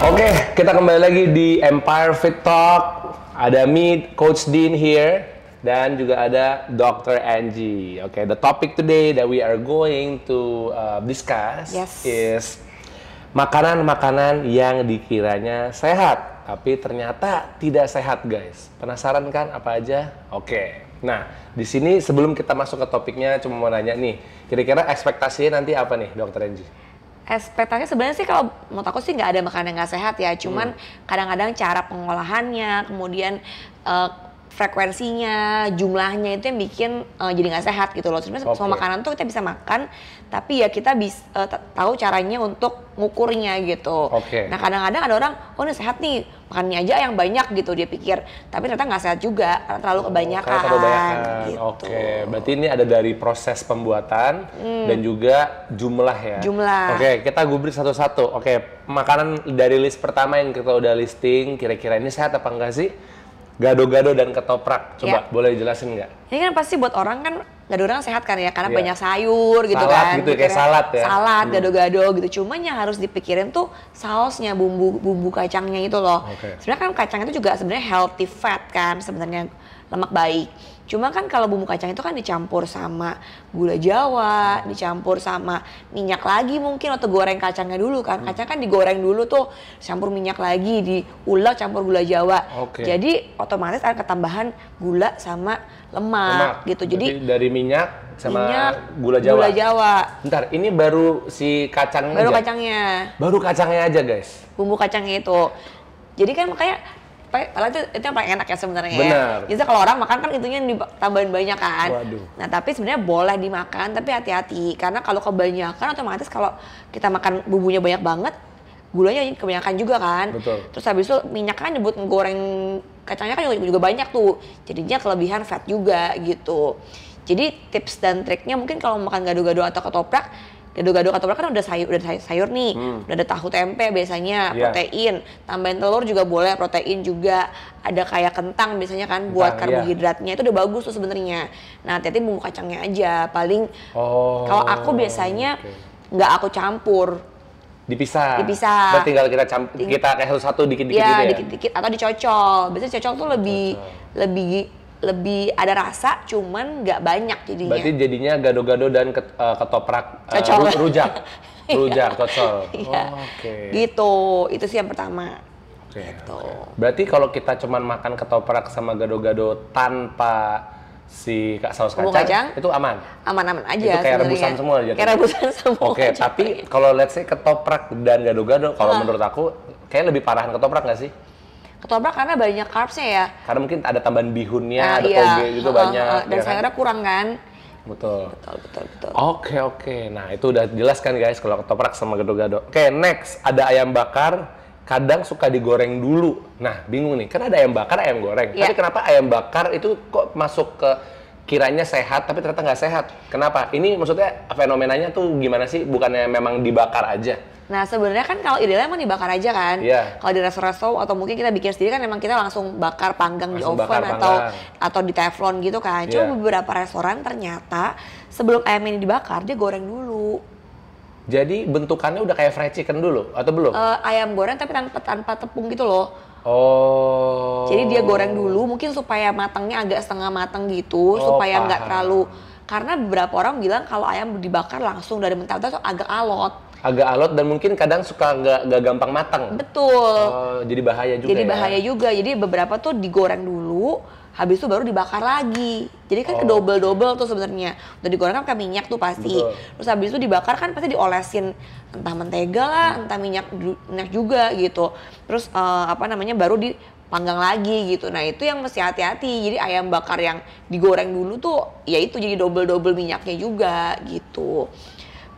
Oke, okay, kita kembali lagi di Empire Fit Talk. Ada me, Coach Dean here, dan juga ada Dr. Angie. Oke, okay, the topic today that we are going to uh, discuss yes. is makanan-makanan yang dikiranya sehat, tapi ternyata tidak sehat, guys. Penasaran kan apa aja? Oke. Okay. Nah, di sini sebelum kita masuk ke topiknya, cuma mau nanya nih, kira-kira ekspektasinya nanti apa nih, Dokter Angie? ekspektasinya sebenarnya sih kalau mau aku sih nggak ada makanan yang nggak sehat ya cuman iya. kadang-kadang hmm. cara pengolahannya kemudian uh, frekuensinya, jumlahnya itu yang bikin uh, jadi nggak sehat gitu loh. Sebenarnya okay. semua makanan tuh kita bisa makan, tapi ya kita bisa eh, uh, tahu caranya untuk ngukurnya gitu. Okay. Nah kadang-kadang ada orang, oh ini sehat nih, makannya aja yang banyak gitu dia pikir, tapi ternyata nggak sehat juga karena terlalu oh, kebanyakan. Oh, terlalu kebanyakan. Gitu. Oke, okay. berarti ini ada dari proses pembuatan hmm. dan juga jumlah ya. Jumlah. Oke, okay, kita gubris satu-satu. Oke, okay, makanan dari list pertama yang kita udah listing, kira-kira ini sehat apa enggak sih? gado-gado dan ketoprak. Coba yeah. boleh jelasin nggak? Ini kan pasti buat orang kan gado orang sehat kan ya, karena yeah. banyak sayur gitu salad kan. gitu ya, kayak salad ya. Salad, gado hmm. gado-gado gitu. cuma yang harus dipikirin tuh sausnya, bumbu bumbu kacangnya itu loh. Okay. Sebenarnya kan kacang itu juga sebenarnya healthy fat kan sebenarnya lemak baik. Cuma kan kalau bumbu kacang itu kan dicampur sama gula jawa, hmm. dicampur sama minyak lagi mungkin atau goreng kacangnya dulu kan. Hmm. Kacang kan digoreng dulu tuh, campur minyak lagi, diulek campur gula jawa. Okay. Jadi otomatis ada ketambahan gula sama lemak, lemak. gitu. Jadi Jadi dari minyak sama minyak, gula jawa. Gula jawa. Bentar, ini baru si kacangnya. Baru aja. kacangnya. Baru kacangnya aja, guys. Bumbu kacangnya itu. Jadi kan makanya padahal itu itu yang paling enak ya sebenarnya ya. Benar. ya. Jadi kalau orang makan kan itunya ditambahin banyak kan. Waduh. Nah, tapi sebenarnya boleh dimakan tapi hati-hati karena kalau kebanyakan otomatis kalau kita makan bumbunya banyak banget gulanya kebanyakan juga kan. Betul. Terus habis itu minyak kan nyebut goreng kacangnya kan juga, juga banyak tuh. Jadinya kelebihan fat juga gitu. Jadi tips dan triknya mungkin kalau makan gado-gado atau ketoprak gado-gado atau kan udah sayur udah sayur nih hmm. udah ada tahu tempe biasanya yeah. protein tambahin telur juga boleh protein juga ada kayak kentang biasanya kan buat iya. karbohidratnya yeah. itu udah bagus tuh sebenarnya nah hati-hati bumbu kacangnya aja paling oh, kalau aku biasanya nggak okay. aku campur dipisah dipisah Dan tinggal kita camp kita kayak satu dikit dikit ya, gitu ya dikit dikit atau dicocol biasanya cocol tuh lebih cocol. lebih lebih ada rasa cuman nggak banyak jadinya. Berarti jadinya gado-gado dan eh, ketoprak uh, Ru, rujak. Iya. rujak cocol. Iya. Oh, Oke. Okay. Gitu. Itu sih yang pertama. Oke. Okay, gitu. okay. Berarti kalau kita cuman makan ketoprak sama gado-gado tanpa si kak saus kacang, kacang itu aman aman-aman aja itu kayak sebenernya. rebusan semua aja kayak rebusan semua oke okay, tapi kalau let's say ketoprak dan gado-gado kalau menurut aku kayak lebih parahan ketoprak nggak sih ketoprak karena banyak carbsnya ya. Karena mungkin ada tambahan bihunnya, nah, ada iya. toge gitu uh, banyak. Ah. dan ya sayurnya kan? kurang kan. Betul. Betul, betul, betul. Oke, okay, oke. Okay. Nah, itu udah jelas kan guys kalau ketoprak sama gado-gado. Oke, okay, next ada ayam bakar. Kadang suka digoreng dulu. Nah, bingung nih. Kan ada ayam bakar, ayam goreng. Yeah. Tapi kenapa ayam bakar itu kok masuk ke kiranya sehat tapi ternyata nggak sehat. Kenapa? Ini maksudnya fenomenanya tuh gimana sih? Bukannya memang dibakar aja? Nah sebenarnya kan kalau idealnya emang dibakar aja kan. Yeah. Kalau di resto-resto atau mungkin kita bikin sendiri kan memang kita langsung bakar panggang langsung di oven bakar, atau atau di teflon gitu kan. Cuma iya. beberapa restoran ternyata sebelum ayam ini dibakar dia goreng dulu. Jadi bentukannya udah kayak fried chicken dulu atau belum? Uh, ayam goreng tapi tanpa tanpa tepung gitu loh Oh. Jadi dia goreng dulu mungkin supaya matangnya agak setengah matang gitu oh, supaya nggak terlalu karena beberapa orang bilang kalau ayam dibakar langsung dari mentah-mentah agak alot agak alot dan mungkin kadang suka nggak gampang matang. Betul. Oh, jadi bahaya juga. Jadi ya. bahaya ya? juga. Jadi beberapa tuh digoreng dulu, habis itu baru dibakar lagi. Jadi kan oh. kedobel-dobel tuh sebenarnya. Udah digoreng kan pakai minyak tuh pasti. Betul. Terus habis itu dibakar kan pasti diolesin entah mentega lah, hmm. entah minyak minyak juga gitu. Terus uh, apa namanya baru dipanggang lagi gitu. Nah, itu yang mesti hati-hati. Jadi ayam bakar yang digoreng dulu tuh ya itu jadi double-double minyaknya juga gitu.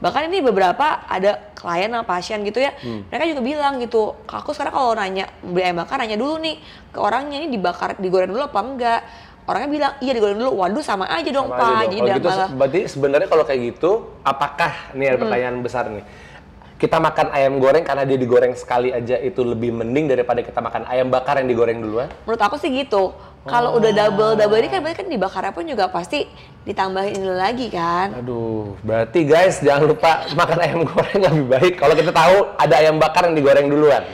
Bahkan ini beberapa ada klien atau pasien gitu ya hmm. mereka juga bilang gitu aku sekarang kalau nanya beli ayam bakar nanya dulu nih ke orangnya ini dibakar digoreng dulu apa enggak orangnya bilang iya digoreng dulu waduh sama aja dong sama pak aja dong. jadi gitu, malah berarti sebenarnya kalau kayak gitu apakah nih ada hmm. pertanyaan besar nih kita makan ayam goreng karena dia digoreng sekali aja itu lebih mending daripada kita makan ayam bakar yang digoreng duluan? Menurut aku sih gitu. Kalau udah oh. double double ini kan berarti kan dibakarnya pun juga pasti ditambahin lagi kan. Aduh, berarti guys jangan lupa makan ayam goreng lebih baik kalau kita tahu ada ayam bakar yang digoreng duluan.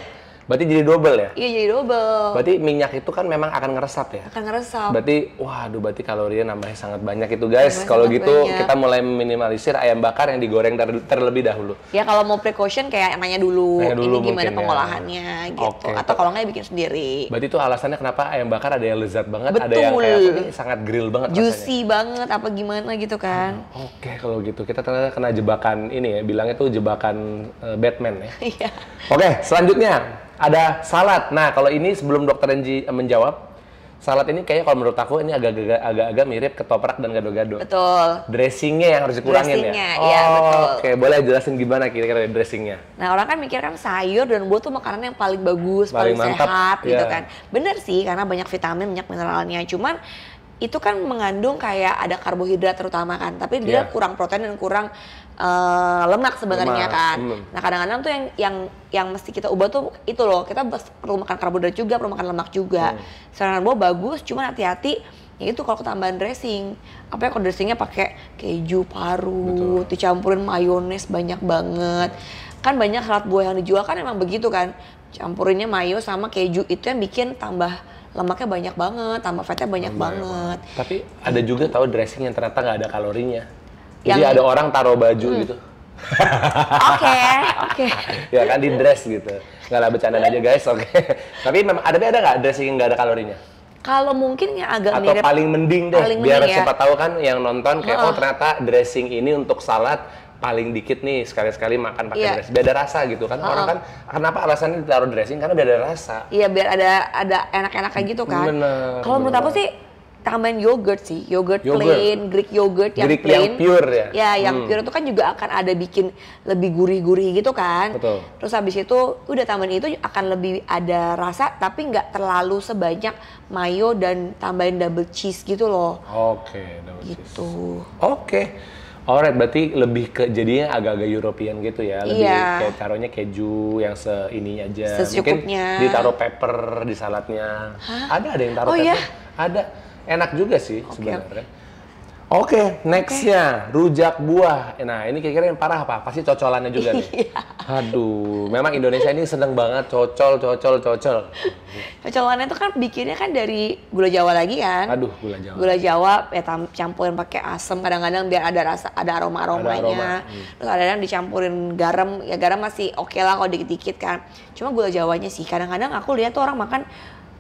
Berarti jadi double ya? Iya jadi double. Berarti minyak itu kan memang akan ngeresap ya? Akan ngeresap. Berarti waduh berarti kalorinya nambahnya sangat banyak itu guys. Kalau gitu banyak. kita mulai minimalisir ayam bakar yang digoreng ter terlebih dahulu. Ya kalau mau precaution kayak nanya dulu, nanya dulu ini gimana ya. pengolahannya ya. gitu. Okay. Atau kalau nggak ya bikin sendiri. Berarti itu alasannya kenapa ayam bakar ada yang lezat banget, Betul. ada yang kayak apa sangat grill banget Juicy rasanya. banget apa gimana gitu kan. Hmm, Oke okay, kalau gitu kita ternyata kena jebakan ini ya, bilangnya tuh jebakan uh, Batman ya. Iya. Oke, okay, selanjutnya ada salad. Nah, kalau ini sebelum dokter Enji eh, menjawab, salad ini kayaknya kalau menurut aku ini agak-agak mirip ketoprak dan gado-gado. Betul. Dressingnya yang harus dikurangin ya? dressingnya, ya? Oh, iya, betul. Oke, okay. boleh jelasin gimana kira-kira dressingnya? Nah, orang kan mikir kan sayur dan buah tuh makanan yang paling bagus, paling, paling mantap, sehat yeah. gitu iya. kan. Bener sih, karena banyak vitamin, banyak mineralnya. Cuman itu kan mengandung kayak ada karbohidrat terutama kan, tapi dia yeah. kurang protein dan kurang uh, lemak sebenarnya kan. Mm. Nah kadang-kadang tuh yang yang yang mesti kita ubah tuh itu loh kita perlu makan karbohidrat juga, perlu makan lemak juga. Mm. Serangan buah bagus, cuma hati-hati ya itu kalau ketambahan dressing apa ya kalau dressingnya pakai keju paru Betul. dicampurin mayones banyak banget kan banyak salad buah yang dijual kan emang begitu kan campurinnya mayo sama keju itu yang bikin tambah lemaknya banyak banget, tambah fatnya banyak banget. Tapi ada juga tahu dressing yang ternyata nggak ada kalorinya. Yang... Jadi ada orang taruh baju hmm. gitu. Oke, oke. Okay, okay. ya kan di dress gitu. Nggak lah bercanda aja guys, oke. Okay. Tapi memang ada ada nggak dressing yang nggak ada kalorinya? Kalau mungkin yang agak Atau mirip. paling mending deh, paling biar mending, ya. siapa tahu kan yang nonton kayak oh, oh ternyata dressing ini untuk salad paling dikit nih sekali-sekali makan pakai yeah. dressing biar ada rasa gitu kan uh orang kan kenapa alasannya ditaruh dressing karena biar ada rasa iya biar ada ada enak-enak kayak gitu kan kalau menurut aku sih tambahin yogurt sih, yogurt, yogurt. plain, Greek yogurt yang Greek plain. yang pure ya. Ya, yang hmm. pure itu kan juga akan ada bikin lebih gurih-gurih gitu kan. Betul. Terus habis itu udah tambahin itu akan lebih ada rasa tapi nggak terlalu sebanyak mayo dan tambahin double cheese gitu loh. Oke, okay, double gitu. cheese. Oke. Okay. Oh, right. berarti lebih ke jadinya agak-agak European gitu ya, lebih yeah. kayak taruhnya keju yang seini aja. Sesukupnya. Mungkin ditaruh pepper di saladnya. Ada ada yang taruh oh, iya? pepper. Iya? Ada. Enak juga sih okay, sebenarnya. Oke, okay, nextnya okay. rujak buah. Nah, ini kira-kira yang parah apa? Pasti cocolannya juga nih. Iya. Aduh, memang Indonesia ini seneng banget cocol, cocol, cocol. Cocolannya itu kan bikinnya kan dari gula Jawa lagi kan? Aduh, gula Jawa. Gula Jawa ya campurin pakai asam kadang-kadang biar ada rasa, ada aroma aromanya. Ada aroma. Hmm. kadang-kadang dicampurin garam, ya garam masih oke okay lah kalau dikit-dikit kan. Cuma gula Jawanya sih kadang-kadang aku lihat tuh orang makan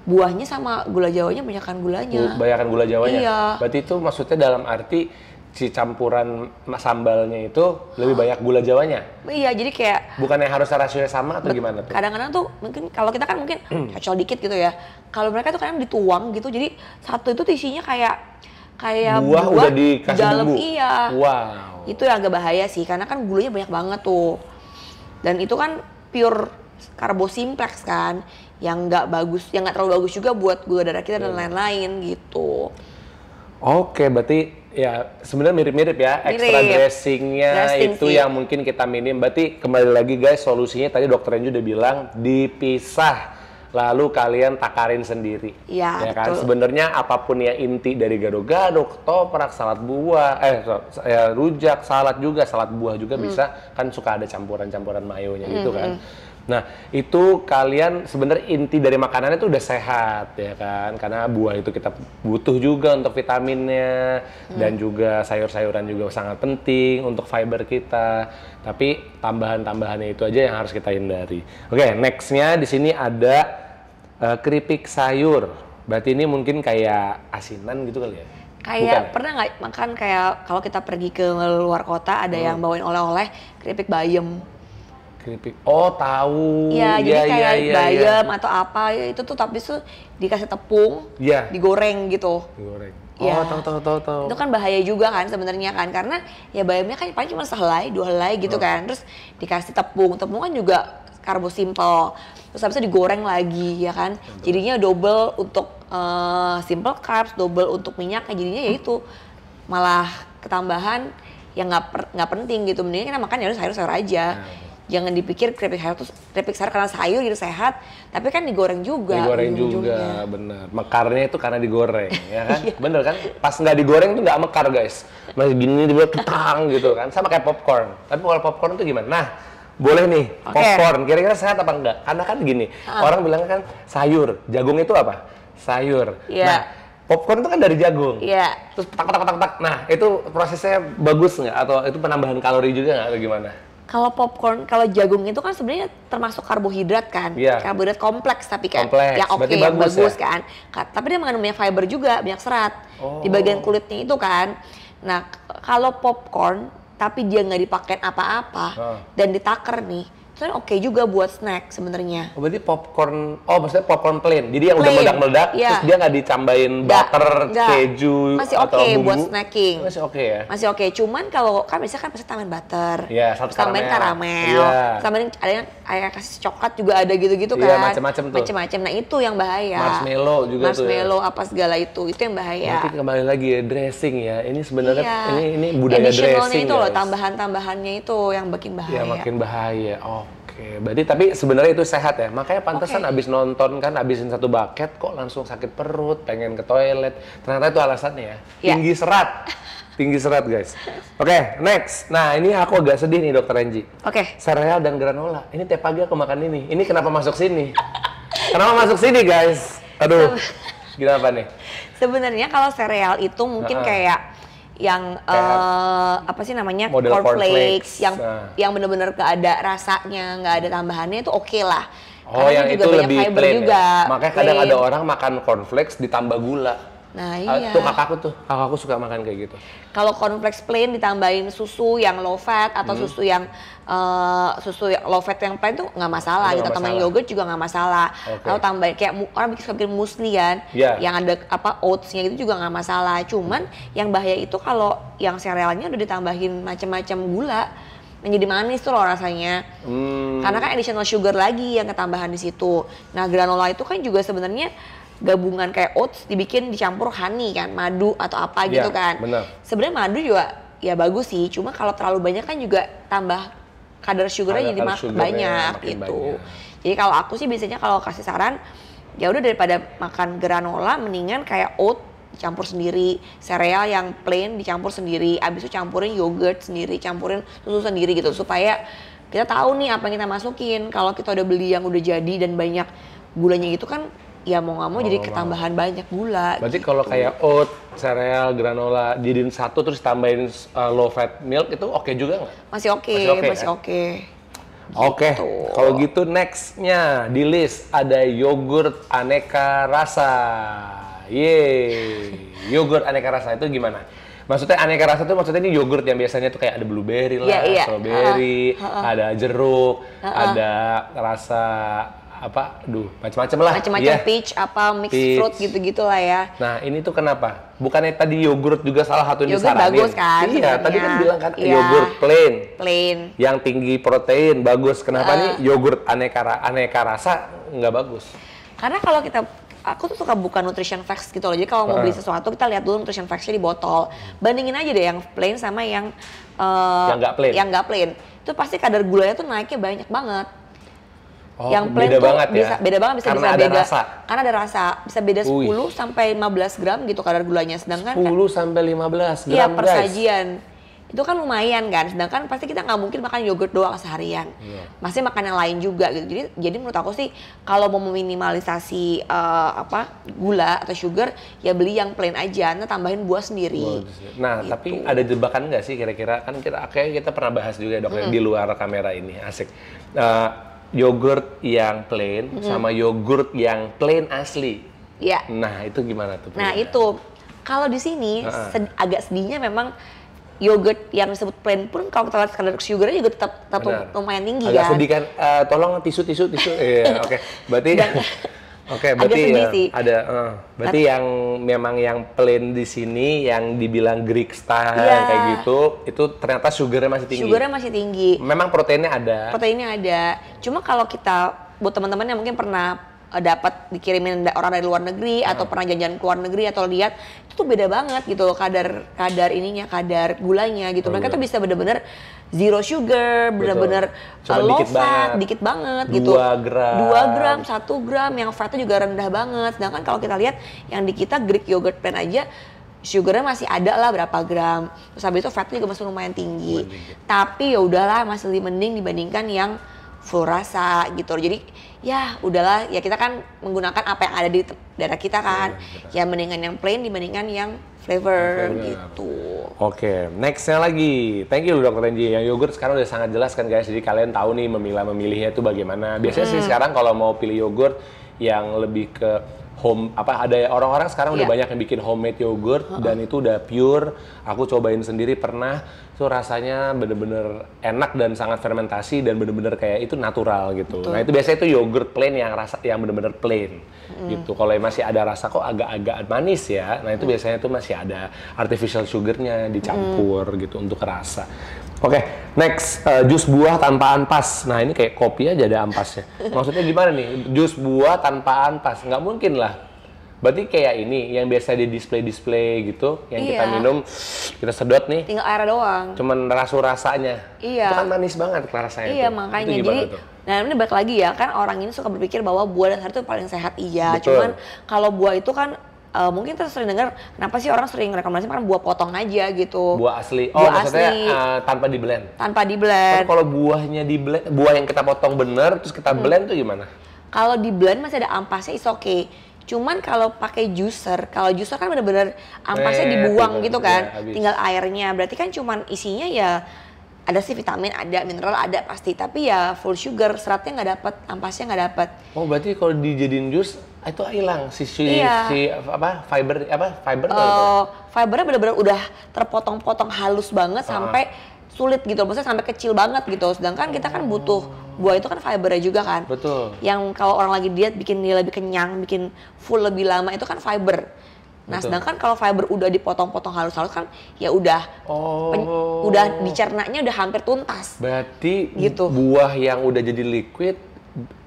buahnya sama gula jawanya banyakkan gulanya. Banyakkan gula jawanya. Iya. Berarti itu maksudnya dalam arti si campuran sambalnya itu lebih banyak gula jawanya. Iya, jadi kayak bukan yang harus rasionya sama atau gimana tuh? Kadang-kadang tuh mungkin kalau kita kan mungkin cocol dikit gitu ya. Kalau mereka tuh kadang dituang gitu. Jadi satu itu isinya kayak kayak buah, buah udah dikasih dalam bumbu. iya. Wow. Itu yang agak bahaya sih karena kan gulanya banyak banget tuh. Dan itu kan pure karbo simplex kan yang nggak bagus, yang nggak terlalu bagus juga buat gula darah kita dan iya. lain-lain gitu. Oke, berarti ya sebenarnya mirip-mirip ya mirip. extra dressingnya Dressing itu sih. yang mungkin kita minim. Berarti kembali lagi guys solusinya tadi dokter Enju udah bilang dipisah lalu kalian takarin sendiri. Iya, ya kan? Sebenarnya apapun yang inti dari gado-gado, ketoprak, salad buah, eh ya, rujak, salad juga, salad buah juga hmm. bisa kan suka ada campuran-campuran mayonya gitu hmm. gitu kan. Hmm. Nah, itu kalian sebenarnya inti dari makanannya itu udah sehat ya kan. Karena buah itu kita butuh juga untuk vitaminnya hmm. dan juga sayur-sayuran juga sangat penting untuk fiber kita. Tapi tambahan-tambahannya itu aja yang harus kita hindari. Oke, okay, nextnya di sini ada uh, keripik sayur. Berarti ini mungkin kayak asinan gitu kali ya? Kayak Bukan. Ya? pernah nggak makan kayak kalau kita pergi ke luar kota ada hmm. yang bawain oleh-oleh keripik bayam keripik oh tahu iya ya jadi ya, kayak ya, bayam ya. atau apa ya, itu tuh tapi tuh dikasih tepung ya. digoreng gitu digoreng ya. oh tahu tahu tahu tahu itu kan bahaya juga kan sebenarnya kan karena ya bayamnya kan paling cuma sehelai dua helai gitu oh. kan terus dikasih tepung tepung kan juga karbo simple terus habis itu digoreng lagi ya kan jadinya double untuk uh, simple carbs double untuk minyaknya jadinya ya itu malah ketambahan yang nggak nggak penting gitu mendingan kita makan ya harus sayur sayur aja ya jangan dipikir keripik sayur tuh keripik sayur karena sayur jadi sehat, tapi kan digoreng juga. Digoreng juga, benar. Mekarnya itu karena digoreng, ya kan? Iya. bener kan? Pas nggak digoreng tuh nggak mekar guys. Masih gini dibilang ketang gitu kan, sama kayak popcorn. Tapi kalau popcorn tuh gimana? Nah, boleh nih popcorn. Kira-kira sehat apa enggak? Karena kan gini, uh. orang bilang kan sayur, jagung itu apa? Sayur. Yeah. Nah, popcorn itu kan dari jagung. Iya. Terus tak tak tak tak. Nah, itu prosesnya bagus nggak? Atau itu penambahan kalori juga nggak atau gimana? kalau popcorn, kalau jagung itu kan sebenarnya termasuk karbohidrat kan, yeah. karbohidrat kompleks tapi kan, kompleks. ya oke, okay, bagus, bagus ya? kan. Tapi dia mengandung banyak fiber juga, banyak serat oh. di bagian kulitnya itu kan. Nah kalau popcorn tapi dia nggak dipakai apa-apa oh. dan ditaker nih, sebenarnya kan oke okay juga buat snack sebenarnya. Oh, berarti popcorn, oh maksudnya popcorn plain. Jadi yang plain. udah meledak-meledak, yeah. terus dia nggak dicambahin butter, gak. keju, Masih oke okay bumbu. buat snacking. Masih oke okay ya? Masih oke. Okay. Cuman kalau, kan biasanya kan pasti tambahin butter. Iya, yeah, tambahin karamel. Yeah. Iya. yang ada yang kasih coklat juga ada gitu-gitu iya, kan. Iya, macam-macam tuh. Macam-macam. Nah itu yang bahaya. Marshmallow juga Marshmallow, tuh. Ya. Marshmallow apa segala itu, itu yang bahaya. Nanti kembali lagi ya, dressing ya. Ini sebenarnya, yeah. ini, ini budaya dressing. itu loh, tambahan-tambahannya itu yang bikin bahaya. Iya, makin bahaya. Oh, Oke, berarti tapi sebenarnya itu sehat ya. Makanya pantesan okay. abis nonton kan abisin satu bucket kok langsung sakit perut, pengen ke toilet. Ternyata itu alasannya ya. Yeah. Tinggi serat. Tinggi serat, guys. Oke, okay, next. Nah, ini aku agak sedih nih, Dokter Enji Oke. Okay. Sereal dan granola. Ini tiap pagi aku makan ini. Ini kenapa masuk sini? kenapa masuk sini, guys? Aduh. gimana nih? Sebenarnya kalau sereal itu mungkin uh -huh. kayak yang uh, apa sih namanya cornflakes yang nah. yang benar-benar gak ada rasanya nggak ada tambahannya itu oke okay lah oh Karena yang juga itu lebih plain ya? juga. Ya? makanya plain. kadang ada orang makan cornflakes ditambah gula nah ah, iya uh, tuh kakakku tuh kakakku suka makan kayak gitu kalau cornflakes plain ditambahin susu yang low fat atau hmm. susu yang uh, susu low fat yang plain tuh nggak masalah kita gitu tambahin yogurt juga nggak masalah okay. atau tambahin kayak orang bikin bikin kan yeah. yang ada apa oatsnya gitu juga nggak masalah cuman yang bahaya itu kalau yang serealnya udah ditambahin macam-macam gula menjadi manis tuh loh rasanya. Hmm. Karena kan additional sugar lagi yang ketambahan di situ. Nah, granola itu kan juga sebenarnya gabungan kayak oats dibikin dicampur honey kan, madu atau apa gitu iya, kan. Sebenarnya madu juga ya bagus sih, cuma kalau terlalu banyak kan juga tambah kadar sugarnya jadi mak sugar banyak gitu. Banyak. Jadi kalau aku sih biasanya kalau kasih saran ya udah daripada makan granola mendingan kayak oat campur sendiri, sereal yang plain dicampur sendiri, abis itu campurin yogurt sendiri, campurin susu sendiri gitu supaya kita tahu nih apa yang kita masukin. Kalau kita udah beli yang udah jadi dan banyak gulanya itu kan ya mau nggak mau oh, jadi ketambahan mau. banyak gula. Berarti gitu. kalau kayak oat, cereal, granola, didin satu terus tambahin uh, low fat milk itu oke okay juga nggak? Masih oke, okay, masih oke. Ya? Oke, gitu. kalau gitu nextnya di list ada yogurt aneka rasa. Yeay, yogurt aneka rasa itu gimana? Maksudnya aneka rasa itu maksudnya ini yogurt yang biasanya tuh kayak ada blueberry lah, yeah, yeah. strawberry, uh, uh, uh. ada jeruk, uh, uh. ada rasa apa duh macam-macam lah macam-macam yeah. peach apa mix fruit gitu-gitu lah ya nah ini tuh kenapa bukannya tadi yogurt juga salah satunya yogurt bagus kan iya tadi kan bilang kan yeah. yogurt plain plain yang tinggi protein bagus kenapa uh. nih yogurt aneka aneka rasa nggak bagus karena kalau kita aku tuh suka buka nutrition facts gitu loh. Jadi kalau mau beli eh. sesuatu kita lihat dulu nutrition factsnya di botol. Bandingin aja deh yang plain sama yang uh, yang nggak plain. Yang nggak plain. Itu pasti kadar gulanya tuh naiknya banyak banget. Oh, yang plain beda banget ya? bisa, ya? beda banget bisa karena bisa ada beda rasa. karena ada rasa bisa beda 10 Uih. sampai 15 gram gitu kadar gulanya sedangkan 10 kan, sampai 15 gram iya persajian itu kan lumayan kan sedangkan pasti kita nggak mungkin makan yogurt doang seharian yeah. masih makan yang lain juga gitu jadi jadi menurut aku sih kalau mau meminimalisasi uh, apa gula atau sugar ya beli yang plain aja nanti tambahin buah sendiri nah gitu. tapi ada jebakan nggak sih kira-kira kan kita kayak kita pernah bahas juga dok -hmm. di luar kamera ini asik uh, yogurt yang plain hmm. sama yogurt yang plain asli. Iya. Nah, itu gimana tuh? Nah, itu kalau di sini uh -huh. sed- agak sedihnya memang yogurt yang disebut plain pun kalau kita lihat kadar sugarnya juga tetap tetap Benar. lumayan tinggi Agak ya. Kan? Agak sedih kan. Uh, tolong tisu tisu tisu. Iya, yeah, oke. Okay. Berarti Dan, Oke, okay, berarti ya, ada, ya, ada uh, eh, berarti yang memang yang plain di sini yang dibilang Greek style ya, kayak gitu, itu ternyata sugarnya masih tinggi. Sugarnya masih tinggi. Memang proteinnya ada. Proteinnya ada. Cuma kalau kita buat teman-teman yang mungkin pernah Eh, dapat dikirimin orang dari luar negeri atau pernah jajan ke luar negeri atau lihat itu beda banget gitu loh kadar kadar ininya kadar gulanya gitu oh, mereka tuh iya. bisa bener-bener zero sugar bener-bener uh, low dikit fat banget. dikit banget dua gitu gram dua gram satu gram yang fatnya juga rendah banget sedangkan kalau kita lihat yang di kita Greek yogurt plain aja sugarnya masih ada lah berapa gram terus habis itu fatnya juga masih lumayan tinggi, lumayan tinggi. tapi ya udahlah masih lebih mending dibandingkan yang rasa gitu loh. Jadi ya udahlah ya kita kan menggunakan apa yang ada di darah kita kan. Ya, ya mendingan yang plain dibandingkan yang flavor, flavor. Ya, gitu. Oke, okay. nextnya lagi. Thank you dokter Renji. Yang yogurt sekarang udah sangat jelas kan guys. Jadi kalian tahu nih memilah memilihnya itu bagaimana. Biasanya hmm. sih sekarang kalau mau pilih yogurt yang lebih ke home apa ada orang-orang sekarang yeah. udah iya. banyak yang bikin homemade yogurt uh -uh. dan itu udah pure. Aku cobain sendiri pernah itu rasanya bener-bener enak dan sangat fermentasi dan bener-bener kayak itu natural gitu. Betul. Nah itu biasanya itu yogurt plain yang rasa yang bener-bener plain mm. gitu. Kalau masih ada rasa kok agak-agak manis ya. Nah itu mm. biasanya itu masih ada artificial sugarnya dicampur mm. gitu untuk rasa. Oke, okay, next uh, jus buah tanpa ampas. Nah ini kayak kopi aja ada ampasnya. Maksudnya gimana nih? Jus buah tanpa ampas? Nggak mungkin lah. Berarti kayak ini yang biasa di display-display gitu, yang iya. kita minum, kita sedot nih. Tinggal air doang. Cuman rasa rasanya. Iya. Itu kan manis banget rasanya. Iya itu. makanya itu jadi. Tuh? Nah ini balik lagi ya kan orang ini suka berpikir bahwa buah dan sayur itu paling sehat iya. Betul. Cuman kalau buah itu kan uh, mungkin terus sering dengar kenapa sih orang sering rekomendasi makan buah potong aja gitu. Buah asli. Oh, buah maksudnya asli. Uh, tanpa di blend. Tanpa di blend. kalau buahnya di blend, buah yang kita potong bener terus kita hmm. blend tuh gimana? Kalau di blend masih ada ampasnya is oke. Okay. Cuman kalau pakai juicer, kalau juicer kan bener-bener ampasnya eh, dibuang tinggal, gitu kan, ya, tinggal airnya. Berarti kan cuman isinya ya ada sih vitamin, ada mineral, ada pasti. Tapi ya full sugar, seratnya nggak dapat, ampasnya nggak dapat. Oh berarti kalau dijadiin jus itu hilang si si, iya. si apa fiber apa fiber? Uh, fibernya benar-benar udah terpotong-potong halus banget uh sampai sulit gitu, maksudnya sampai kecil banget gitu. Sedangkan kita kan butuh oh. buah itu kan fibernya juga kan. Betul. Yang kalau orang lagi diet bikin dia lebih kenyang, bikin full lebih lama itu kan fiber Nah, sedangkan kalau fiber udah dipotong-potong halus-halus kan ya udah oh. udah dicernanya udah hampir tuntas. Berarti gitu. buah yang udah jadi liquid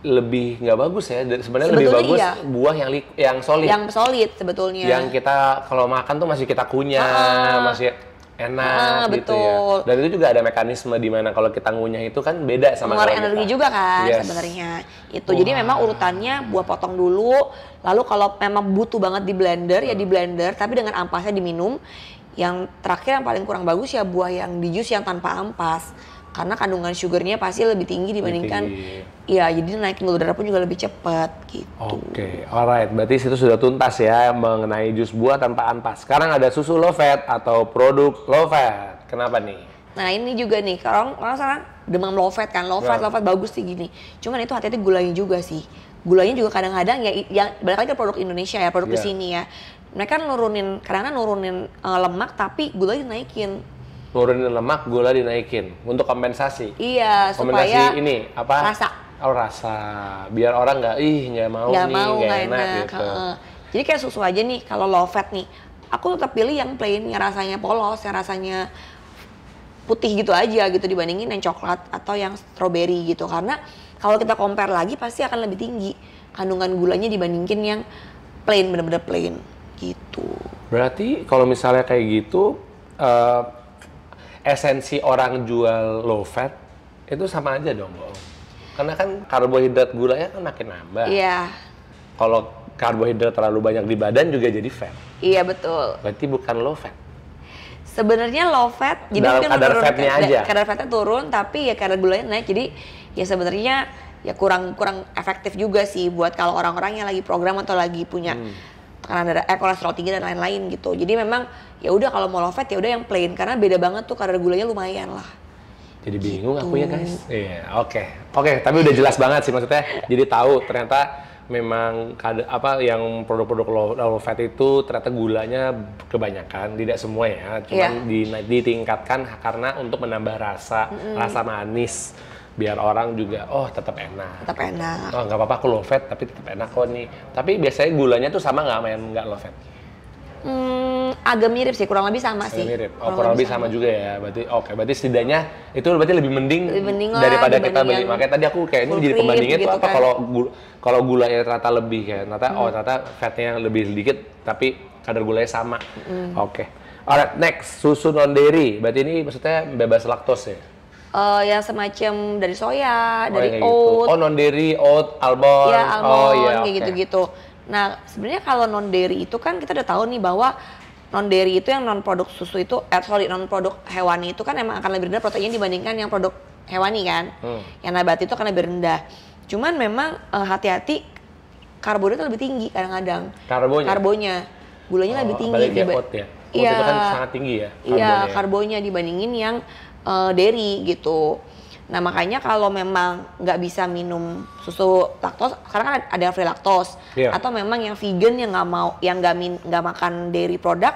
lebih nggak bagus ya sebenarnya lebih bagus iya. buah yang yang solid yang solid sebetulnya yang kita kalau makan tuh masih kita kunyah masih enak ah, gitu ya. betul. ya. Dan itu juga ada mekanisme di mana kalau kita ngunyah itu kan beda sama kalau energi kita. juga kan yes. sebenarnya. Itu Wah. jadi memang urutannya buah potong dulu, lalu kalau memang butuh banget di blender hmm. ya di blender, tapi dengan ampasnya diminum. Yang terakhir yang paling kurang bagus ya buah yang di jus yang tanpa ampas karena kandungan sugarnya pasti lebih tinggi dibandingkan ya jadi naik gula darah pun juga lebih cepat gitu. Oke, okay. alright. Berarti situ sudah tuntas ya mengenai jus buah tanpa ampas. Sekarang ada susu low fat atau produk low fat. Kenapa nih? Nah ini juga nih, orang orang sekarang demam low fat kan, low fat, yeah. low fat bagus sih gini. Cuman itu hati-hati gulanya juga sih. Gulanya juga kadang-kadang ya, yang balik lagi produk Indonesia ya, produk yeah. Iya. sini ya. Mereka nurunin, karena kadang nurunin uh, lemak tapi gulanya naikin nurunin lemak gula dinaikin untuk kompensasi iya kompensasi supaya ini apa rasa oh rasa biar orang nggak ih nggak mau gak nih mau, gak enak, enak gitu jadi kayak susu aja nih kalau low fat nih aku tetap pilih yang plain yang rasanya polos yang rasanya putih gitu aja gitu dibandingin yang coklat atau yang strawberry gitu karena kalau kita compare lagi pasti akan lebih tinggi kandungan gulanya dibandingin yang plain bener-bener plain gitu berarti kalau misalnya kayak gitu uh, esensi orang jual low fat itu sama aja dong, Om. Karena kan karbohidrat gulanya kan makin nambah. Iya. Kalau karbohidrat terlalu banyak di badan juga jadi fat. Iya, betul. Berarti bukan low fat sebenarnya low fat jadi Dalam mungkin kadar turun, fatnya kadar, iya, aja kadar fatnya turun tapi ya kadar gulanya naik jadi ya sebenarnya ya kurang kurang efektif juga sih buat kalau orang-orang yang lagi program atau lagi punya hmm karena ada eh kolesterol tinggi dan lain-lain gitu. Jadi memang ya udah kalau mau low fat ya udah yang plain karena beda banget tuh kadar gulanya lumayan lah. Jadi bingung gitu. aku ya guys. Gitu. Iya, yeah, oke. Okay. Oke, okay, tapi udah jelas banget sih maksudnya. Jadi tahu ternyata memang kada, apa yang produk-produk low, low fat itu ternyata gulanya kebanyakan tidak semua ya cuman yeah. di, ditingkatkan karena untuk menambah rasa mm -hmm. rasa manis biar orang juga oh tetap enak tetap enak oh nggak apa-apa aku low fat tapi tetap enak kok nih tapi biasanya gulanya tuh sama nggak main nggak low fat Hmm, agak mirip sih, kurang lebih sama agak sih. Mirip. Oh, kurang, kurang lebih sama. sama juga ya. Berarti oke, okay. berarti setidaknya itu berarti lebih mending, lebih mending lah, daripada kita beli. Makanya tadi aku kayak ini jadi pembandingnya gitu tuh apa kan. kalau gula, kalau gulanya ternyata lebih ya. Ternyata oh, hmm. oh ternyata fatnya yang lebih sedikit tapi kadar gulanya sama. Hmm. Oke. Okay. Alright, next susu non dairy. Berarti ini maksudnya bebas laktose. ya? uh, yang semacam dari soya, oh, dari gitu. oat. Gitu. Oh, non dairy, oat, almond. Ya, almond oh, iya, kayak gitu-gitu. Nah, sebenarnya kalau non dairy itu kan kita udah tahu nih bahwa non dairy itu yang non produk susu itu eh sorry non produk hewani itu kan emang akan lebih rendah proteinnya dibandingkan yang produk hewani kan. Hmm. Yang nabati itu akan lebih rendah. Cuman memang uh, hati-hati karbonnya itu lebih tinggi kadang-kadang. Karbonnya. Karbonya. Gulanya oh, lebih tinggi. Ya? Kan iya ya, kan sangat tinggi ya. Iya, karbonya dibandingin yang uh, dairy gitu. Nah makanya kalau memang nggak bisa minum susu laktos, karena kan ada free laktos, yeah. atau memang yang vegan yang nggak mau, yang nggak min nggak makan dairy produk,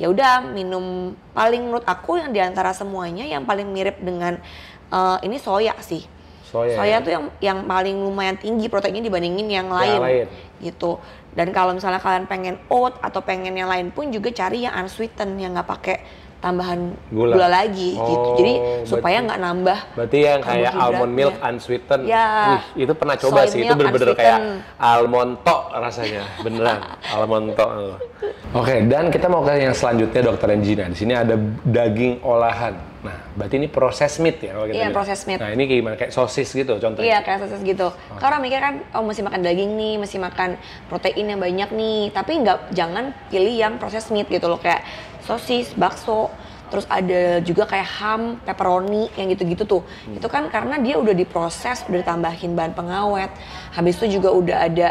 ya udah minum paling menurut aku yang diantara semuanya yang paling mirip dengan uh, ini soya sih. Soya, soya ya? tuh yang yang paling lumayan tinggi proteinnya dibandingin yang lain, lain. gitu. Dan kalau misalnya kalian pengen oat atau pengen yang lain pun juga cari yang unsweetened yang nggak pakai tambahan gula, gula lagi gitu. oh, gitu. Jadi supaya nggak nambah. Berarti yang kayak almond milk ya. unsweetened. Ya. Wih, itu pernah coba Soy sih. Itu bener-bener kayak almond tok rasanya. Beneran almond tok. Oke, okay, dan kita mau ke yang selanjutnya dokter Enjina Di sini ada daging olahan. Nah, berarti ini proses meat ya kalau kita Iya, proses meat. Nah, ini kayak gimana? Kayak sosis gitu contohnya? Iya, kayak sosis gitu. Oh. Karena mikir kan, oh mesti makan daging nih, mesti makan protein yang banyak nih. Tapi nggak, jangan pilih yang proses meat gitu loh. Kayak sosis, bakso, terus ada juga kayak ham, pepperoni yang gitu-gitu tuh. Hmm. Itu kan karena dia udah diproses, udah ditambahin bahan pengawet. Habis itu juga udah ada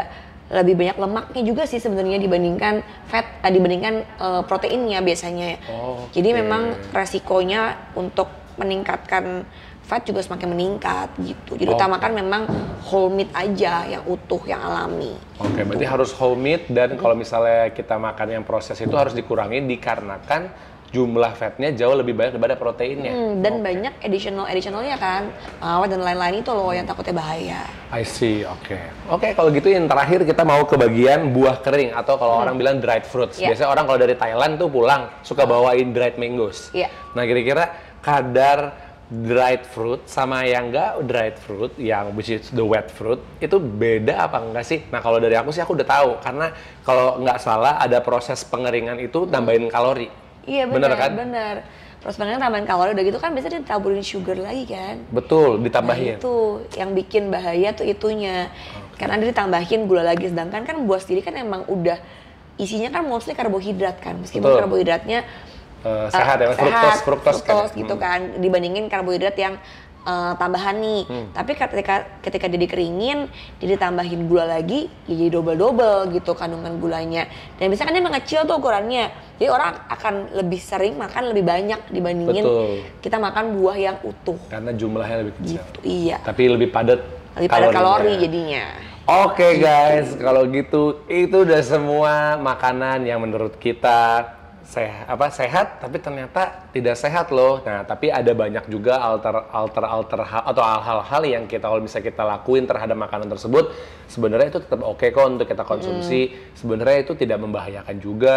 lebih banyak lemaknya juga sih sebenarnya dibandingkan fat eh, dibandingkan uh, proteinnya biasanya. Oh, okay. Jadi memang resikonya untuk meningkatkan fat juga semakin meningkat gitu. Jadi oh. utamakan memang whole meat aja yang utuh, yang alami. Oke, okay, gitu. berarti harus whole meat dan kalau misalnya kita makan yang proses itu harus dikurangi dikarenakan jumlah fatnya jauh lebih banyak daripada proteinnya. Hmm, dan okay. banyak additional additionalnya kan, awet dan lain-lain itu loh yang takutnya bahaya. I see, oke. Okay. Oke, okay, kalau gitu yang terakhir kita mau ke bagian buah kering atau kalau hmm. orang bilang dried fruits. Yeah. Biasanya orang kalau dari Thailand tuh pulang suka bawain dried mangoes. Yeah. Nah, kira-kira kadar dried fruit sama yang enggak dried fruit yang which is the wet fruit itu beda apa enggak sih? Nah kalau dari aku sih aku udah tahu karena kalau nggak salah ada proses pengeringan itu tambahin kalori. Iya benar kan? Benar. Terus pengen tambahin kalori udah gitu kan biasanya ditaburin sugar lagi kan? Betul, nah, ditambahin. Nah, itu yang bikin bahaya tuh itunya. Okay. Karena dia ditambahin gula lagi sedangkan kan buah sendiri kan emang udah isinya kan mostly karbohidrat kan. Meskipun Betul. karbohidratnya uh, sehat ya, sehat, fruktos, fruktos, kan ya? fruktos kan. gitu hmm. kan dibandingin karbohidrat yang uh, tambahan nih. Hmm. Tapi ketika ketika jadi keringin jadi tambahin gula lagi, ya jadi double-double gitu kandungan gulanya. Dan biasanya kan dia mengecil tuh ukurannya. Jadi orang akan lebih sering makan lebih banyak dibandingin Betul. kita makan buah yang utuh. Karena jumlahnya lebih kecil. Gitu, iya. Tapi lebih padat. Lebih padat kalori jadinya. Oke okay, gitu. guys, kalau gitu itu udah semua makanan yang menurut kita sehat apa sehat tapi ternyata tidak sehat loh. Nah, tapi ada banyak juga alter alter alter hal, atau hal-hal yang kita kalau bisa kita lakuin terhadap makanan tersebut sebenarnya itu tetap oke okay kok untuk kita konsumsi. Mm. Sebenarnya itu tidak membahayakan juga.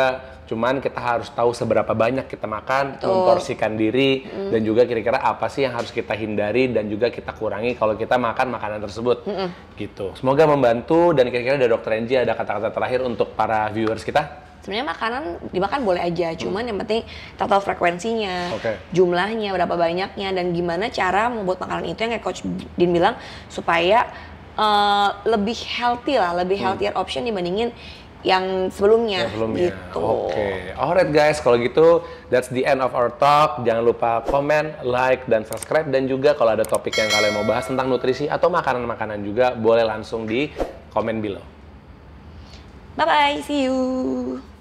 Cuman kita harus tahu seberapa banyak kita makan, Betul. memporsikan diri mm. dan juga kira-kira apa sih yang harus kita hindari dan juga kita kurangi kalau kita makan makanan tersebut. Mm Gitu. Semoga membantu dan kira-kira dari dokter Enji ada kata-kata terakhir untuk para viewers kita sebenarnya makanan dimakan boleh aja hmm. cuman yang penting total frekuensinya okay. jumlahnya berapa banyaknya dan gimana cara membuat makanan itu yang kayak coach Din bilang supaya uh, lebih healthy lah lebih hmm. healthier hmm. option dibandingin yang sebelumnya, yang sebelumnya. gitu. Oke, okay. alright guys, kalau gitu that's the end of our talk. Jangan lupa comment like, dan subscribe. Dan juga kalau ada topik yang kalian mau bahas tentang nutrisi atau makanan-makanan juga, boleh langsung di komen below. Bye-bye, see you!